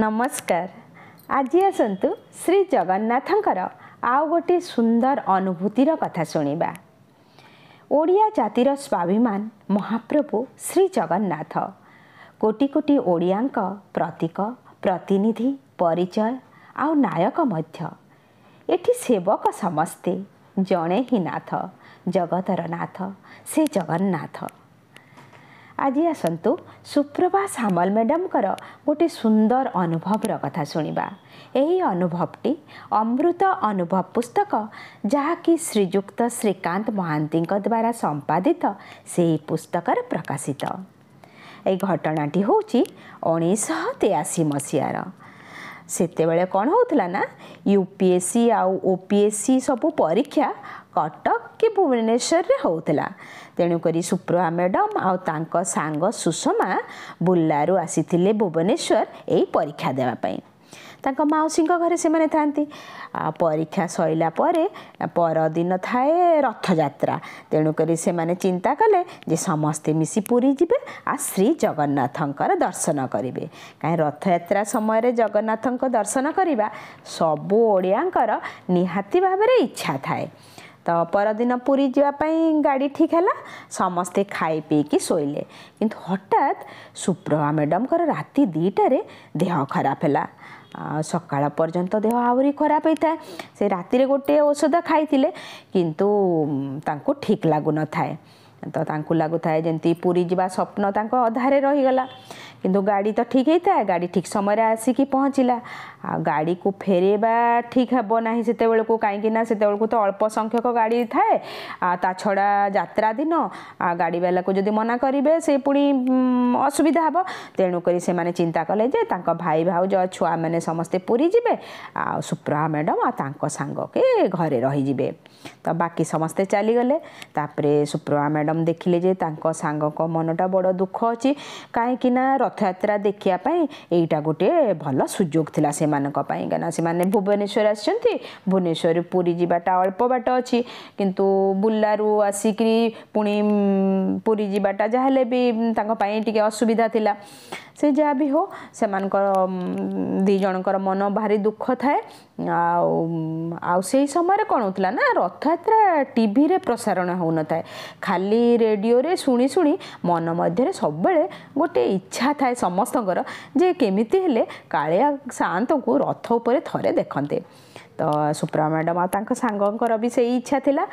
ନମସ୍କାର ଆଜି ଆସନ୍ତୁ ଶ୍ରୀ ଜଗନ୍ନାଥଙ୍କର ଆଉ ଗୋଟିଏ ସୁନ୍ଦର ଅନୁଭୂତିର କଥା ଶୁଣିବା ଓଡ଼ିଆ ଜାତିର ସ୍ୱାଭିମାନ ମହାପ୍ରଭୁ ଶ୍ରୀ ଜଗନ୍ନାଥ କୋଟି କୋଟି ଓଡ଼ିଆଙ୍କ ପ୍ରତୀକ ପ୍ରତିନିଧି ପରିଚୟ ଆଉ ନାୟକ ମଧ୍ୟ ଏଠି ସେବକ ସମସ୍ତେ ଜଣେ ହିଁ ନାଥ ଜଗତର ନାଥ ସେ ଜଗନ୍ନାଥ आज आसन्तु सुप्रभा हामल म्याडमर गट सुंदर अनुभव र कथा शुण अनुभवटी अमृत अनुभव पुस्तक जहाँकि श्रीजुक्त श्रीकान्त द्वारा संपादित सही पुस्तक प्रकाशित ए घटनाटी हौ चाहिँ उन्स तेयसी मसहार सतेबे कन् हौ युपिएससि आउ ओपिएससी सबै परीक्षा କଟକ କି ଭୁବନେଶ୍ୱରରେ ହେଉଥିଲା ତେଣୁକରି ସୁପ୍ରଭା ମ୍ୟାଡ଼ାମ୍ ଆଉ ତାଙ୍କ ସାଙ୍ଗ ସୁଷମା ବୁର୍ଲାରୁ ଆସିଥିଲେ ଭୁବନେଶ୍ୱର ଏଇ ପରୀକ୍ଷା ଦେବା ପାଇଁ ତାଙ୍କ ମାଉସୀଙ୍କ ଘରେ ସେମାନେ ଥାଆନ୍ତି ଆଉ ପରୀକ୍ଷା ସରିଲା ପରେ ପରଦିନ ଥାଏ ରଥଯାତ୍ରା ତେଣୁକରି ସେମାନେ ଚିନ୍ତା କଲେ ଯେ ସମସ୍ତେ ମିଶି ପୁରୀ ଯିବେ ଆଉ ଶ୍ରୀ ଜଗନ୍ନାଥଙ୍କର ଦର୍ଶନ କରିବେ କାହିଁ ରଥଯାତ୍ରା ସମୟରେ ଜଗନ୍ନାଥଙ୍କ ଦର୍ଶନ କରିବା ସବୁ ଓଡ଼ିଆଙ୍କର ନିହାତି ଭାବରେ ଇଚ୍ଛା ଥାଏ त परदिन जिवा जाई गाडी ठीक ठिक समस्ते समस्तै खाइ सोइले किंतु हट्टात सुप्रभा म्याडम राति दुईटा देह खराबला साल पर्यन्त देह आउरी खराब सति गए खाइँले कि त ठिक लाग पुरी जवप्नु अधारे रहिगला किंतु गाडी त ठिक है गाडी ठीक समय आसिक पहचला ଆଉ ଗାଡ଼ିକୁ ଫେରେଇବା ଠିକ୍ ହେବ ନାହିଁ ସେତେବେଳକୁ କାହିଁକିନା ସେତେବେଳକୁ ତ ଅଳ୍ପ ସଂଖ୍ୟକ ଗାଡ଼ି ଥାଏ ଆଉ ତା ଛଡ଼ା ଯାତ୍ରା ଦିନ ଆଉ ଗାଡ଼ିବାଲାକୁ ଯଦି ମନା କରିବେ ସେ ପୁଣି ଅସୁବିଧା ହେବ ତେଣୁକରି ସେମାନେ ଚିନ୍ତା କଲେ ଯେ ତାଙ୍କ ଭାଇ ଭାଉଜ ଛୁଆମାନେ ସମସ୍ତେ ପୁରୀ ଯିବେ ଆଉ ସୁପ୍ରଭା ମ୍ୟାଡ଼ାମ୍ ଆଉ ତାଙ୍କ ସାଙ୍ଗକେ ଘରେ ରହିଯିବେ ତ ବାକି ସମସ୍ତେ ଚାଲିଗଲେ ତାପରେ ସୁପ୍ରଭା ମ୍ୟାଡ଼ାମ୍ ଦେଖିଲେ ଯେ ତାଙ୍କ ସାଙ୍ଗଙ୍କ ମନଟା ବଡ଼ ଦୁଃଖ ଅଛି କାହିଁକିନା ରଥଯାତ୍ରା ଦେଖିବା ପାଇଁ ଏଇଟା ଗୋଟିଏ ଭଲ ସୁଯୋଗ ଥିଲା ସେମାନେ ସେମାନଙ୍କ ପାଇଁ କାହିଁକିନା ସେମାନେ ଭୁବନେଶ୍ୱର ଆସିଛନ୍ତି ଭୁବନେଶ୍ୱରରୁ ପୁରୀ ଯିବାଟା ଅଳ୍ପ ବାଟ ଅଛି କିନ୍ତୁ ବୁର୍ଲାରୁ ଆସିକିରି ପୁଣି ପୁରୀ ଯିବାଟା ଯାହାହେଲେ ବି ତାଙ୍କ ପାଇଁ ଟିକେ ଅସୁବିଧା ଥିଲା ସେ ଯାହା ବି ହଉ ସେମାନଙ୍କର ଦୁଇ ଜଣଙ୍କର ମନ ଭାରି ଦୁଃଖ ଥାଏ ଆଉ ଆଉ ସେହି ସମୟରେ କ'ଣ ହେଉଥିଲା ନା ରଥଯାତ୍ରା ଟିଭିରେ ପ୍ରସାରଣ ହେଉନଥାଏ ଖାଲି ରେଡ଼ିଓରେ ଶୁଣି ଶୁଣି ମନ ମଧ୍ୟରେ ସବୁବେଳେ ଗୋଟେ ଇଚ୍ଛା ଥାଏ ସମସ୍ତଙ୍କର ଯେ କେମିତି ହେଲେ କାଳିଆ ସାଆନ୍ତଙ୍କୁ ରଥ ଉପରେ ଥରେ ଦେଖନ୍ତେ ତ ସୁପ୍ରଭା ମ୍ୟାଡ଼ାମ୍ ଆଉ ତାଙ୍କ ସାଙ୍ଗଙ୍କର ବି ସେଇ ଇଚ୍ଛା ଥିଲା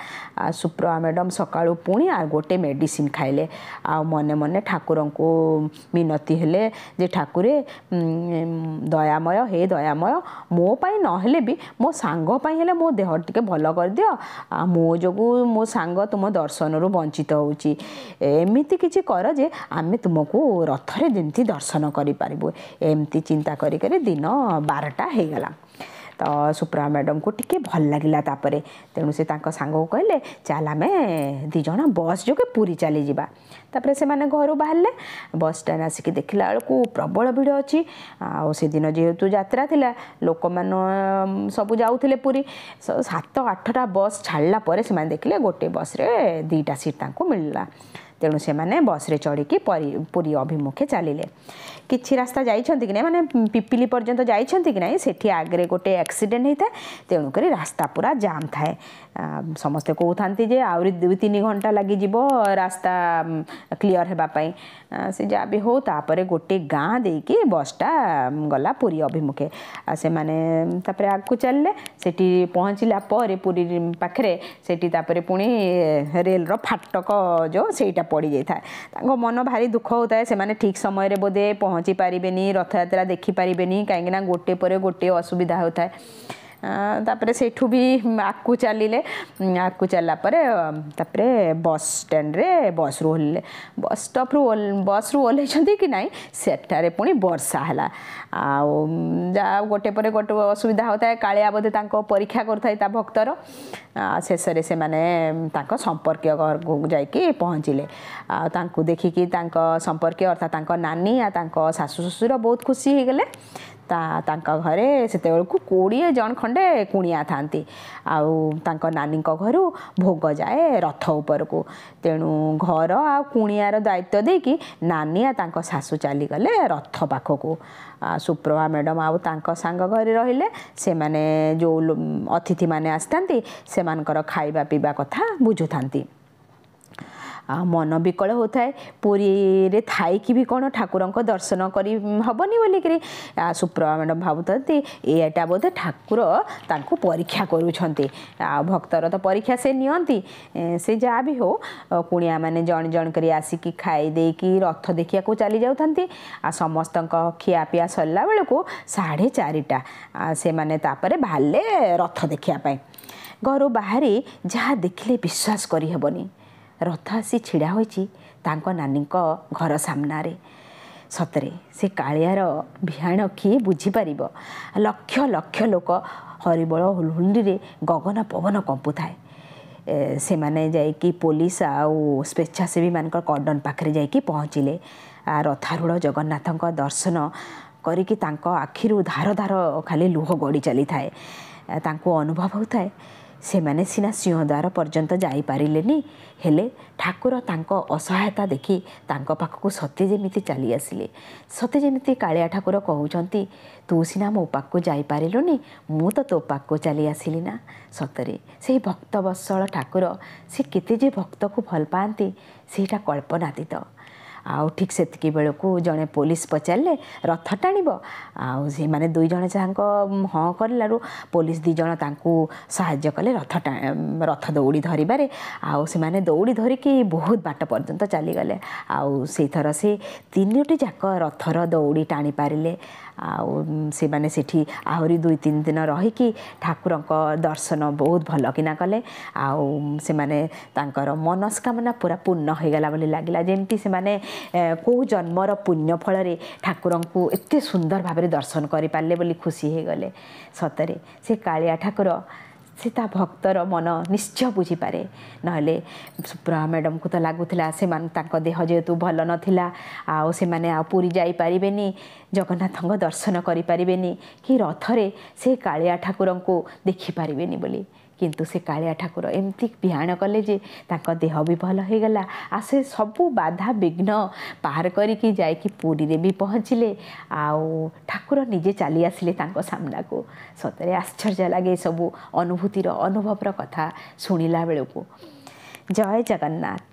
ଆଉ ସୁପ୍ରଭା ମ୍ୟାଡ଼ାମ୍ ସକାଳୁ ପୁଣି ଆଉ ଗୋଟେ ମେଡ଼ିସିନ୍ ଖାଇଲେ ଆଉ ମନେ ମନେ ଠାକୁରଙ୍କୁ ମିନତି ହେଲେ ଯେ ଠାକୁରେ ଦୟାମୟ ହେ ଦୟାମୟ ମୋ ପାଇଁ ନହେଲେ ବି ମୋ ସାଙ୍ଗ ପାଇଁ ହେଲେ ମୋ ଦେହ ଟିକିଏ ଭଲ କରିଦିଅ ଆଉ ମୋ ଯୋଗୁଁ ମୋ ସାଙ୍ଗ ତୁମ ଦର୍ଶନରୁ ବଞ୍ଚିତ ହେଉଛି ଏମିତି କିଛି କର ଯେ ଆମେ ତୁମକୁ ରଥରେ ଯେମିତି ଦର୍ଶନ କରିପାରିବୁ ଏମିତି ଚିନ୍ତା କରି କରି ଦିନ ବାରଟା ହେଇଗଲା ତ ସୁପ୍ରଭା ମ୍ୟାଡ଼ାମ୍ଙ୍କୁ ଟିକିଏ ଭଲ ଲାଗିଲା ତାପରେ ତେଣୁ ସେ ତାଙ୍କ ସାଙ୍ଗକୁ କହିଲେ ଚାଲ ଆମେ ଦୁଇ ଜଣ ବସ୍ ଯୋଗେ ପୁରୀ ଚାଲିଯିବା ତାପରେ ସେମାନେ ଘରୁ ବାହାରିଲେ ବସ୍ ଷ୍ଟାଣ୍ଡ ଆସିକି ଦେଖିଲା ବେଳକୁ ପ୍ରବଳ ଭିଡ଼ ଅଛି ଆଉ ସେଦିନ ଯେହେତୁ ଯାତ୍ରା ଥିଲା ଲୋକମାନେ ସବୁ ଯାଉଥିଲେ ପୁରୀ ସାତ ଆଠଟା ବସ୍ ଛାଡ଼ିଲା ପରେ ସେମାନେ ଦେଖିଲେ ଗୋଟିଏ ବସ୍ରେ ଦୁଇଟା ସିଟ୍ ତାଙ୍କୁ ମିଳିଲା तेणु से मैंने बस रे चढ़ की पूरी अभिमुखे चलिए कि रास्ता जाने मैंने पिपिली पर्यटन जाइंट कि ना से आगे गोटे एक्सीडेट होता है तेणुक रास्ता पूरा जाम थाए ସମସ୍ତେ କହୁଥାନ୍ତି ଯେ ଆହୁରି ଦୁଇ ତିନି ଘଣ୍ଟା ଲାଗିଯିବ ରାସ୍ତା କ୍ଲିଅର ହେବା ପାଇଁ ସେ ଯାହା ବି ହଉ ତାପରେ ଗୋଟେ ଗାଁ ଦେଇକି ବସ୍ଟା ଗଲା ପୁରୀ ଅଭିମୁଖେ ଆଉ ସେମାନେ ତାପରେ ଆଗକୁ ଚାଲିଲେ ସେଠି ପହଞ୍ଚିଲା ପରେ ପୁରୀ ପାଖରେ ସେଠି ତାପରେ ପୁଣି ରେଲର ଫାଟକ ଯେଉଁ ସେଇଟା ପଡ଼ିଯାଇଥାଏ ତାଙ୍କ ମନ ଭାରି ଦୁଃଖ ହେଉଥାଏ ସେମାନେ ଠିକ୍ ସମୟରେ ବୋଧେ ପହଞ୍ଚି ପାରିବେନି ରଥଯାତ୍ରା ଦେଖିପାରିବେନି କାହିଁକିନା ଗୋଟେ ପରେ ଗୋଟିଏ ଅସୁବିଧା ହେଉଥାଏ ତାପରେ ସେଇଠୁ ବି ଆଗକୁ ଚାଲିଲେ ଆଗକୁ ଚାଲିଲା ପରେ ତାପରେ ବସ୍ ଷ୍ଟାଣ୍ଡରେ ବସ୍ରୁ ଓହ୍ଲେଇଲେ ବସ୍ ଷ୍ଟପ୍ରୁ ବସ୍ରୁ ଓହ୍ଲେଇଛନ୍ତି କି ନାହିଁ ସେଠାରେ ପୁଣି ବର୍ଷା ହେଲା ଆଉ ଯାହା ଗୋଟେ ପରେ ଗୋଟେ ଅସୁବିଧା ହେଉଥାଏ କାଳିଆ ବୋଧେ ତାଙ୍କ ପରୀକ୍ଷା କରୁଥାଏ ତା ଭକ୍ତର ଶେଷରେ ସେମାନେ ତାଙ୍କ ସମ୍ପର୍କୀୟ ଘରକୁ ଯାଇକି ପହଞ୍ଚିଲେ ଆଉ ତାଙ୍କୁ ଦେଖିକି ତାଙ୍କ ସମ୍ପର୍କୀୟ ଅର୍ଥାତ୍ ତାଙ୍କ ନାନୀ ଆଉ ତାଙ୍କ ଶାଶୁ ଶ୍ୱଶୁର ବହୁତ ଖୁସି ହେଇଗଲେ घरे जन किज कुणिया कु नानीको घर भोगाए रथ उपरको तेणु घर आउँ र दायित्व दिकि नानी आशु चाहिग रथ पाखकु सुप्रभा म्याडम आउँ साङ घर रेसन जो अतिथि मानकर आमा खाइपि कथा बुझु ଆଉ ମନ ବିକଳ ହେଉଥାଏ ପୁରୀରେ ଥାଇକି ବି କ'ଣ ଠାକୁରଙ୍କ ଦର୍ଶନ କରି ହେବନି ବୋଲିକିରି ସୁପ୍ରଭା ମ୍ୟାଡ଼ମ୍ ଭାବୁଥାନ୍ତି ଏଇଟା ବୋଧେ ଠାକୁର ତାଙ୍କୁ ପରୀକ୍ଷା କରୁଛନ୍ତି ଆଉ ଭକ୍ତର ତ ପରୀକ୍ଷା ସେ ନିଅନ୍ତି ସେ ଯାହା ବି ହେଉ କୁଣିଆମାନେ ଜଣ ଜଣ କରି ଆସିକି ଖାଇ ଦେଇକି ରଥ ଦେଖିବାକୁ ଚାଲି ଯାଉଥାନ୍ତି ଆଉ ସମସ୍ତଙ୍କ ଖିଆପିଆ ସରିଲା ବେଳକୁ ସାଢ଼େ ଚାରିଟା ସେମାନେ ତାପରେ ବାହାରିଲେ ରଥ ଦେଖିବା ପାଇଁ ଘରୁ ବାହାରି ଯାହା ଦେଖିଲେ ବିଶ୍ୱାସ କରିହେବନି ରଥ ଆସି ଛିଡ଼ା ହୋଇଛି ତାଙ୍କ ନାନୀଙ୍କ ଘର ସାମ୍ନାରେ ସତରେ ସେ କାଳିଆର ଭିଆଣ କିଏ ବୁଝିପାରିବ ଲକ୍ଷ ଲକ୍ଷ ଲୋକ ହରିବଳ ହୁଲହୁଲିରେ ଗଗନ ପବନ କମ୍ପୁଥାଏ ସେମାନେ ଯାଇକି ପୋଲିସ ଆଉ ସ୍ୱେଚ୍ଛାସେବୀମାନଙ୍କର କଡ଼ନ ପାଖରେ ଯାଇକି ପହଞ୍ଚିଲେ ଆ ରଥାରୂଢ଼ ଜଗନ୍ନାଥଙ୍କ ଦର୍ଶନ କରିକି ତାଙ୍କ ଆଖିରୁ ଧାର ଧାର ଖାଲି ଲୁହ ଗଡ଼ି ଚାଲିଥାଏ ତାଙ୍କୁ ଅନୁଭବ ହେଉଥାଏ ସେମାନେ ସିନା ସିଂହଦ୍ୱାର ପର୍ଯ୍ୟନ୍ତ ଯାଇପାରିଲେନି ହେଲେ ଠାକୁର ତାଙ୍କ ଅସହାୟତା ଦେଖି ତାଙ୍କ ପାଖକୁ ସତେ ଯେମିତି ଚାଲି ଆସିଲେ ସତେ ଯେମିତି କାଳିଆ ଠାକୁର କହୁଛନ୍ତି ତୁ ସିନା ମୋ ପାଖକୁ ଯାଇପାରିଲୁନି ମୁଁ ତ ତୋ ପାଖକୁ ଚାଲି ଆସିଲି ନା ସତରେ ସେହି ଭକ୍ତବତ୍ସଳ ଠାକୁର ସେ କେତେ ଯେ ଭକ୍ତକୁ ଭଲ ପାଆନ୍ତି ସେଇଟା କଳ୍ପନାତୀତ ଆଉ ଠିକ୍ ସେତିକି ବେଳକୁ ଜଣେ ପୋଲିସ ପଚାରିଲେ ରଥ ଟାଣିବ ଆଉ ସେମାନେ ଦୁଇ ଜଣ ଯାହାଙ୍କ ହଁ କରିଲାରୁ ପୋଲିସ ଦୁଇ ଜଣ ତାଙ୍କୁ ସାହାଯ୍ୟ କଲେ ରଥ ରଥ ଦୌଡ଼ି ଧରିବାରେ ଆଉ ସେମାନେ ଦୌଡ଼ି ଧରିକି ବହୁତ ବାଟ ପର୍ଯ୍ୟନ୍ତ ଚାଲିଗଲେ ଆଉ ସେଇଥର ସେ ତିନୋଟି ଯାକ ରଥର ଦୌଡ଼ି ଟାଣିପାରିଲେ ଆଉ ସେମାନେ ସେଠି ଆହୁରି ଦୁଇ ତିନି ଦିନ ରହିକି ଠାକୁରଙ୍କ ଦର୍ଶନ ବହୁତ ଭଲକିନା କଲେ ଆଉ ସେମାନେ ତାଙ୍କର ମନସ୍କାମନା ପୁରା ପୂର୍ଣ୍ଣ ହୋଇଗଲା ବୋଲି ଲାଗିଲା ଯେମିତି ସେମାନେ କେଉଁ ଜନ୍ମର ପୁଣ୍ୟ ଫଳରେ ଠାକୁରଙ୍କୁ ଏତେ ସୁନ୍ଦର ଭାବରେ ଦର୍ଶନ କରିପାରିଲେ ବୋଲି ଖୁସି ହୋଇଗଲେ ସତରେ ସେ କାଳିଆ ଠାକୁର ସେ ତା ଭକ୍ତର ମନ ନିଶ୍ଚୟ ବୁଝିପାରେ ନହେଲେ ସୁପ୍ରଭା ମ୍ୟାଡ଼ାମଙ୍କୁ ତ ଲାଗୁଥିଲା ସେମାନେ ତାଙ୍କ ଦେହ ଯେହେତୁ ଭଲ ନଥିଲା ଆଉ ସେମାନେ ଆଉ ପୁରୀ ଯାଇପାରିବେନି ଜଗନ୍ନାଥଙ୍କ ଦର୍ଶନ କରିପାରିବେନି କି ରଥରେ ସେ କାଳିଆ ଠାକୁରଙ୍କୁ ଦେଖିପାରିବେନି ବୋଲି କିନ୍ତୁ ସେ କାଳିଆ ଠାକୁର ଏମିତି ବିହାଣ କଲେ ଯେ ତାଙ୍କ ଦେହ ବି ଭଲ ହୋଇଗଲା ଆଉ ସେ ସବୁ ବାଧା ବିଘ୍ନ ପାର କରିକି ଯାଇକି ପୁରୀରେ ବି ପହଞ୍ଚିଲେ ଆଉ ଠାକୁର ନିଜେ ଚାଲି ଆସିଲେ ତାଙ୍କ ସାମ୍ନାକୁ ସତରେ ଆଶ୍ଚର୍ଯ୍ୟ ଲାଗେ ସବୁ ଅନୁଭୂତିର ଅନୁଭବର କଥା ଶୁଣିଲା ବେଳକୁ ଜୟ ଜଗନ୍ନାଥ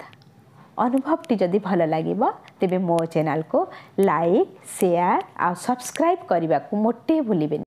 ଅନୁଭବଟି ଯଦି ଭଲ ଲାଗିବ ତେବେ ମୋ ଚ୍ୟାନେଲ୍କୁ ଲାଇକ୍ ସେୟାର ଆଉ ସବସ୍କ୍ରାଇବ୍ କରିବାକୁ ମୋଟେ ଭୁଲିବେନି